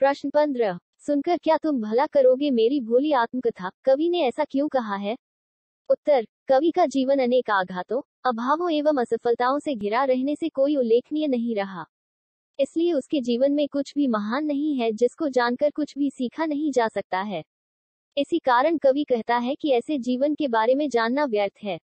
प्रश्न पंद्रह सुनकर क्या तुम भला करोगे मेरी भोली आत्मकथा कवि ने ऐसा क्यों कहा है उत्तर कवि का जीवन अनेक आघातों अभावों एवं असफलताओं से घिरा रहने से कोई उल्लेखनीय नहीं रहा इसलिए उसके जीवन में कुछ भी महान नहीं है जिसको जानकर कुछ भी सीखा नहीं जा सकता है इसी कारण कवि कहता है कि ऐसे जीवन के बारे में जानना व्यर्थ है